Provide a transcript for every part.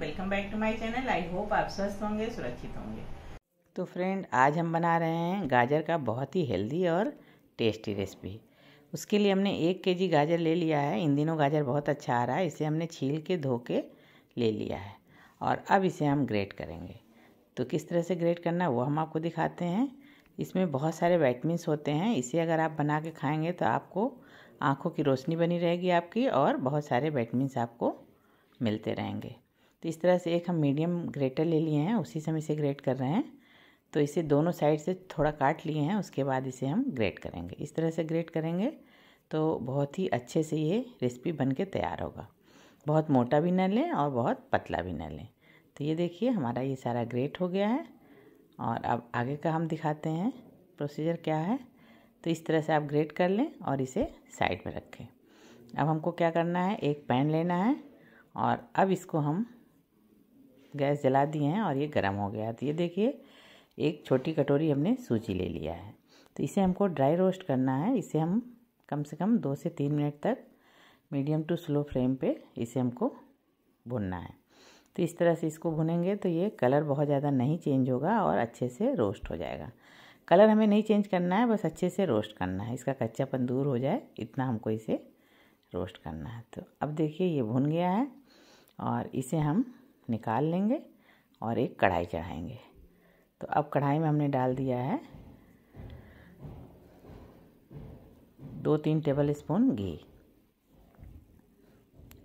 welcome back to my channel I hope आप स्वस्थ होंगे सुरक्षित होंगे तो फ्रेंड आज हम बना रहे हैं गाजर का बहुत ही हेल्दी और टेस्टी रेसिपी उसके लिए हमने एक के जी गाजर ले लिया है इन दिनों गाजर बहुत अच्छा आ रहा है इसे हमने छील के धो के ले लिया है और अब इसे हम ग्रेट करेंगे तो किस तरह से ग्रेट करना वो हम आपको दिखाते हैं इसमें बहुत सारे वाइटमिनस होते हैं इसे अगर आप बना के खाएंगे तो आपको आँखों की रोशनी बनी रहेगी आपकी और बहुत सारे वाइटमिनस आपको मिलते रहेंगे तो इस तरह से एक हम मीडियम ग्रेटर ले लिए हैं उसी से हम इसे ग्रेट कर रहे हैं तो इसे दोनों साइड से थोड़ा काट लिए हैं उसके बाद इसे हम ग्रेट करेंगे इस तरह से ग्रेट करेंगे तो बहुत ही अच्छे से ये रेसिपी बन के तैयार होगा बहुत मोटा भी ना लें और बहुत पतला भी ना लें तो ये देखिए हमारा ये सारा ग्रेट हो गया है और अब आगे का हम दिखाते हैं प्रोसीजर क्या है तो इस तरह से आप ग्रेट कर लें और इसे साइड में रखें अब हमको क्या करना है एक पैन लेना है और अब इसको हम गैस जला दिए हैं और ये गर्म हो गया तो ये देखिए एक छोटी कटोरी हमने सूजी ले लिया है तो इसे हमको ड्राई रोस्ट करना है इसे हम कम से कम दो से तीन मिनट तक मीडियम टू स्लो फ्लेम पे इसे हमको भुनना है तो इस तरह से इसको भुनेंगे तो ये कलर बहुत ज़्यादा नहीं चेंज होगा और अच्छे से रोस्ट हो जाएगा कलर हमें नहीं चेंज करना है बस अच्छे से रोस्ट करना है इसका कच्चापन दूर हो जाए इतना हमको इसे रोस्ट करना है तो अब देखिए ये भुन गया है और इसे हम निकाल लेंगे और एक कढ़ाई चढ़ाएंगे तो अब कढ़ाई में हमने डाल दिया है दो तीन टेबल स्पून घी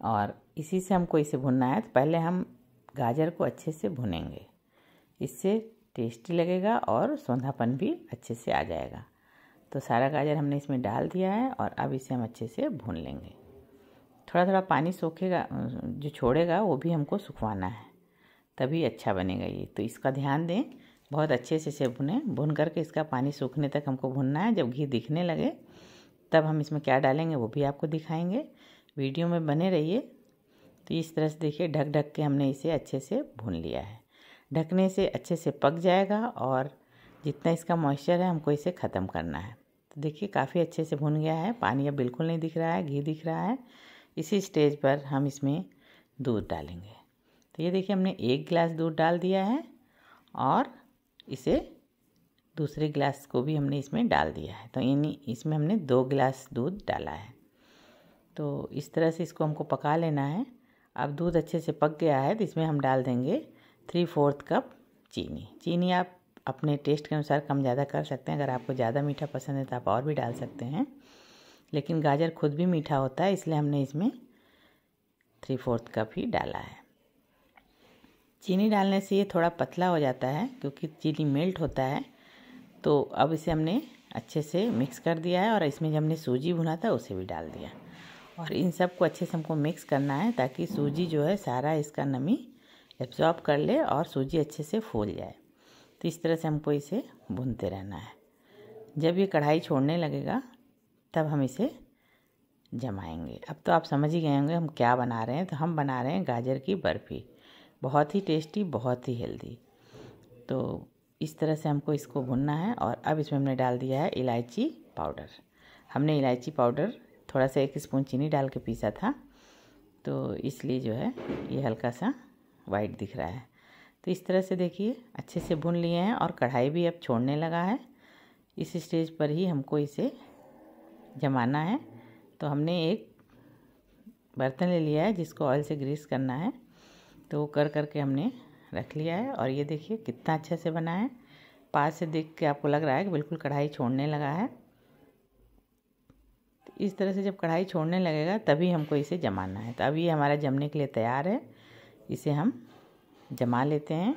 और इसी से हमको इसे भुनना है तो पहले हम गाजर को अच्छे से भुनेंगे इससे टेस्टी लगेगा और सौंधापन भी अच्छे से आ जाएगा तो सारा गाजर हमने इसमें डाल दिया है और अब इसे हम अच्छे से भून लेंगे थोड़ा थोड़ा पानी सोखेगा जो छोड़ेगा वो भी हमको सुखवाना है तभी अच्छा बनेगा ये तो इसका ध्यान दें बहुत अच्छे से इसे भुने भुन करके इसका पानी सूखने तक हमको भुनना है जब घी दिखने लगे तब हम इसमें क्या डालेंगे वो भी आपको दिखाएंगे वीडियो में बने रहिए तो इस तरह से देखिए ढक ढक के हमने इसे अच्छे से भून लिया है ढकने से अच्छे से पक जाएगा और जितना इसका मॉइस्चर है हमको इसे ख़त्म करना है तो देखिए काफ़ी अच्छे से भुन गया है पानी अब बिल्कुल नहीं दिख रहा है घी दिख रहा है इसी स्टेज पर हम इसमें दूध डालेंगे तो ये देखिए हमने एक गिलास दूध डाल दिया है और इसे दूसरे गिलास को भी हमने इसमें डाल दिया है तो यानी इसमें हमने दो गिलास दूध डाला है तो इस तरह से इसको हमको पका लेना है अब दूध अच्छे से पक गया है तो इसमें हम डाल देंगे थ्री फोर्थ कप चीनी चीनी आप अपने टेस्ट के अनुसार कम ज़्यादा कर सकते हैं अगर आपको ज़्यादा मीठा पसंद है तो आप और भी डाल सकते हैं लेकिन गाजर खुद भी मीठा होता है इसलिए हमने इसमें थ्री फोर्थ कप ही डाला है चीनी डालने से ये थोड़ा पतला हो जाता है क्योंकि चीनी मेल्ट होता है तो अब इसे हमने अच्छे से मिक्स कर दिया है और इसमें जो हमने सूजी भुना था उसे भी डाल दिया और इन सब को अच्छे से हमको मिक्स करना है ताकि सूजी जो है सारा इसका नमी एब्जॉर्ब कर ले और सूजी अच्छे से फूल जाए तो इस तरह से हमको इसे भुनते रहना है जब ये कढ़ाई छोड़ने लगेगा तब हम इसे जमाएंगे अब तो आप समझ ही गए होंगे हम क्या बना रहे हैं तो हम बना रहे हैं गाजर की बर्फ़ी बहुत ही टेस्टी बहुत ही हेल्दी तो इस तरह से हमको इसको भुनना है और अब इसमें हमने डाल दिया है इलायची पाउडर हमने इलायची पाउडर थोड़ा सा एक स्पून चीनी डाल के पीसा था तो इसलिए जो है ये हल्का सा वाइट दिख रहा है तो इस तरह से देखिए अच्छे से भुन लिए हैं और कढ़ाई भी अब छोड़ने लगा है इस स्टेज पर ही हमको इसे जमाना है तो हमने एक बर्तन ले लिया है जिसको ऑयल से ग्रीस करना है तो वो कर करके हमने रख लिया है और ये देखिए कितना अच्छे से बना है पास से देख के आपको लग रहा है कि बिल्कुल कढ़ाई छोड़ने लगा है तो इस तरह से जब कढ़ाई छोड़ने लगेगा तभी हमको इसे जमाना है तो अब ये हमारा जमने के लिए तैयार है इसे हम जमा लेते हैं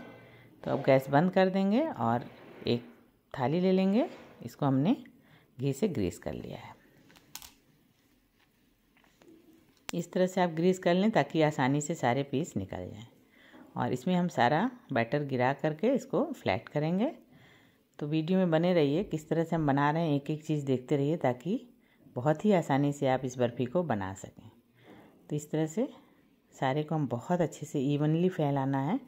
तो अब गैस बंद कर देंगे और एक थाली ले लेंगे इसको हमने घी से ग्रीस कर लिया है इस तरह से आप ग्रीस कर लें ताकि आसानी से सारे पीस निकल जाएं और इसमें हम सारा बैटर गिरा करके इसको फ्लैट करेंगे तो वीडियो में बने रहिए किस तरह से हम बना रहे हैं एक एक चीज़ देखते रहिए ताकि बहुत ही आसानी से आप इस बर्फ़ी को बना सकें तो इस तरह से सारे को हम बहुत अच्छे से इवनली फैलाना है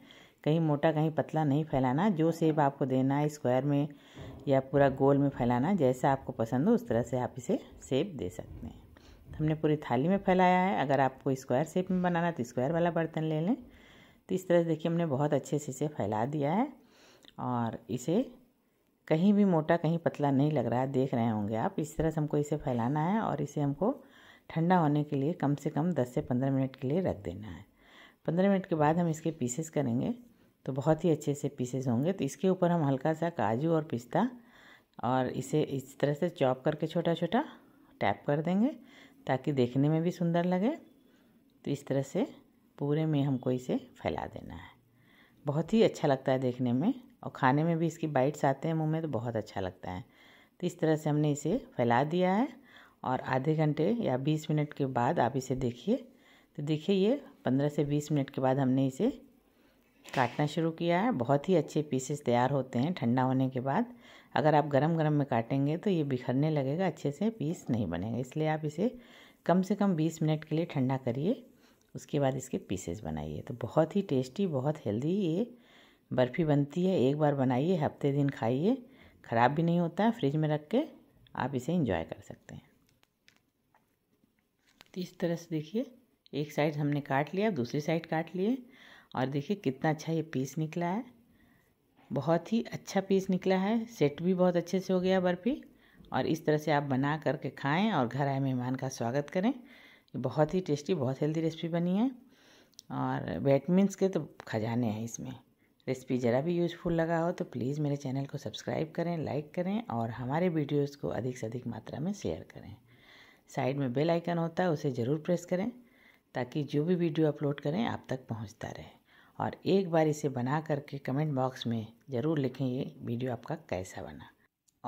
कहीं मोटा कहीं पतला नहीं फैलाना जो सेब आपको देना है स्क्वायर में या पूरा गोल में फैलाना जैसा आपको पसंद हो उस तरह से आप इसे सेब दे सकते हैं हमने पूरी थाली में फैलाया है अगर आपको स्क्वायर शेप में बनाना तो स्क्वायर वाला बर्तन ले लें तो इस तरह से देखिए हमने बहुत अच्छे से इसे फैला दिया है और इसे कहीं भी मोटा कहीं पतला नहीं लग रहा है देख रहे होंगे आप इस तरह से हमको इसे फैलाना है और इसे हमको ठंडा होने के लिए कम से कम दस से पंद्रह मिनट के लिए रख देना है पंद्रह मिनट के बाद हम इसके पीसेस करेंगे तो बहुत ही अच्छे से पीसेस होंगे तो इसके ऊपर हम हल्का सा काजू और पिस्ता और इसे इस तरह से चॉप करके छोटा छोटा टैप कर देंगे ताकि देखने में भी सुंदर लगे तो इस तरह से पूरे में हमको इसे फैला देना है बहुत ही अच्छा लगता है देखने में और खाने में भी इसकी बाइट्स आते हैं मुंह में तो बहुत अच्छा लगता है तो इस तरह से हमने इसे फैला दिया है और आधे घंटे या बीस मिनट के बाद आप इसे देखिए तो देखिए ये पंद्रह से बीस मिनट के बाद हमने इसे काटना शुरू किया है बहुत ही अच्छे पीसेस तैयार होते हैं ठंडा होने के बाद अगर आप गरम गरम में काटेंगे तो ये बिखरने लगेगा अच्छे से पीस नहीं बनेगा इसलिए आप इसे कम से कम बीस मिनट के लिए ठंडा करिए उसके बाद इसके पीसेस बनाइए तो बहुत ही टेस्टी बहुत हेल्दी ये बर्फ़ी बनती है एक बार बनाइए हफ्ते दिन खाइए ख़राब भी नहीं होता फ्रिज में रख के आप इसे इंजॉय कर सकते हैं तो इस तरह से देखिए एक साइड हमने काट लिया दूसरी साइड काट लिए और देखिए कितना अच्छा ये पीस निकला है बहुत ही अच्छा पीस निकला है सेट भी बहुत अच्छे से हो गया बर्फ़ी और इस तरह से आप बना करके खाएं और घर आए मेहमान का स्वागत करें बहुत ही टेस्टी बहुत हेल्दी रेसिपी बनी है और वेटमिनस के तो खजाने हैं इसमें रेसिपी ज़रा भी यूज़फुल लगा हो तो प्लीज़ मेरे चैनल को सब्सक्राइब करें लाइक करें और हमारे वीडियोस को अधिक से अधिक मात्रा में शेयर करें साइड में बेल आइकन होता है उसे ज़रूर प्रेस करें ताकि जो भी वीडियो अपलोड करें आप तक पहुंचता रहे और एक बार इसे बना करके कमेंट बॉक्स में ज़रूर लिखें ये वीडियो आपका कैसा बना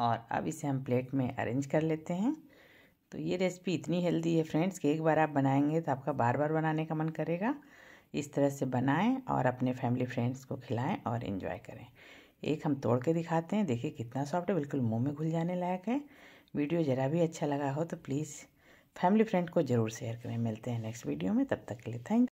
और अब इसे हम प्लेट में अरेंज कर लेते हैं तो ये रेसिपी इतनी हेल्दी है फ्रेंड्स कि एक बार आप बनाएंगे तो आपका बार बार बनाने का मन करेगा इस तरह से बनाएं और अपने फैमिली फ्रेंड्स को खिलाएं और इन्जॉय करें एक हम तोड़ के दिखाते हैं देखिए कितना सॉफ्ट है बिल्कुल मुंह में घुल जाने लायक है वीडियो ज़रा भी अच्छा लगा हो तो प्लीज़ फैमिली फ्रेंड को ज़रूर शेयर करें मिलते हैं नेक्स्ट वीडियो में तब तक के लिए थैंक